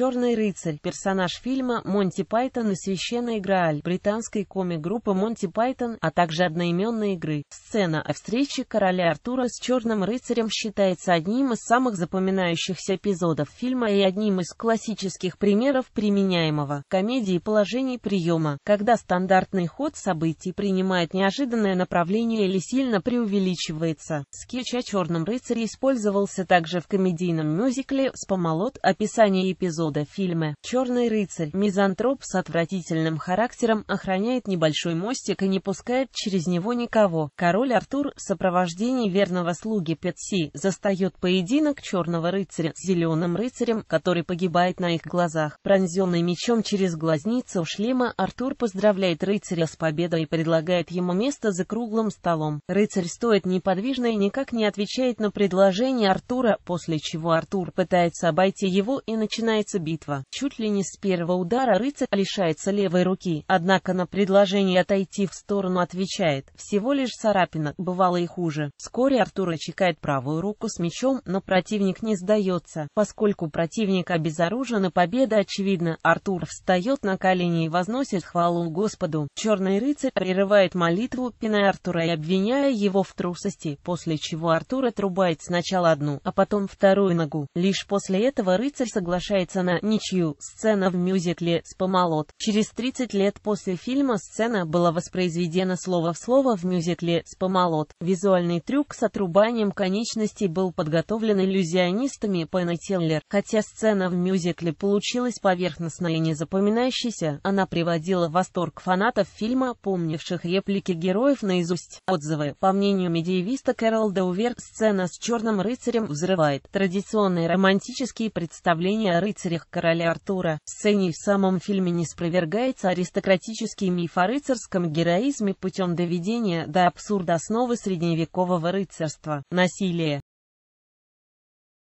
«Черный рыцарь» — персонаж фильма «Монти Пайтон и священный Грааль» британской комик-группы «Монти Пайтон», а также одноименной игры. Сцена о встрече короля Артура с «Черным рыцарем» считается одним из самых запоминающихся эпизодов фильма и одним из классических примеров применяемого комедии положений приема, когда стандартный ход событий принимает неожиданное направление или сильно преувеличивается. Скетч о «Черном рыцаре» использовался также в комедийном мюзикле «Спомолот» описание эпизода Голда фильмы «Черный рыцарь» мизантроп с отвратительным характером охраняет небольшой мостик и не пускает через него никого. Король Артур в сопровождении верного слуги Петси застает поединок черного рыцаря с зеленым рыцарем, который погибает на их глазах. Пронзенный мечом через глазницу шлема Артур поздравляет рыцаря с победой и предлагает ему место за круглым столом. Рыцарь стоит неподвижно и никак не отвечает на предложение Артура, после чего Артур пытается обойти его и начинает начинается битва. Чуть ли не с первого удара рыцарь лишается левой руки, однако на предложение отойти в сторону отвечает. Всего лишь царапина, бывало и хуже. Вскоре Артур очекает правую руку с мечом, но противник не сдается. Поскольку противник обезоружен и победа очевидна, Артур встает на колени и возносит хвалу Господу. Черный рыцарь прерывает молитву, пиная Артура и обвиняя его в трусости, после чего Артур отрубает сначала одну, а потом вторую ногу. Лишь после этого рыцарь соглашается на ничью. Сцена в мюзикле «Спомолот». Через 30 лет после фильма сцена была воспроизведена слово в слово в мюзикле «Спомолот». Визуальный трюк с отрубанием конечностей был подготовлен иллюзионистами Пенна Теллер. Хотя сцена в мюзикле получилась поверхностной и незапоминающейся, она приводила в восторг фанатов фильма, помнивших реплики героев наизусть. Отзывы. По мнению медиевиста Кэрол Даувер, сцена с черным рыцарем взрывает традиционные романтические представления о рыцаре рыцарях короля Артура. В сцене и в самом фильме не спровергается аристократический миф о рыцарском героизме путем доведения до абсурда основы средневекового рыцарства, насилие,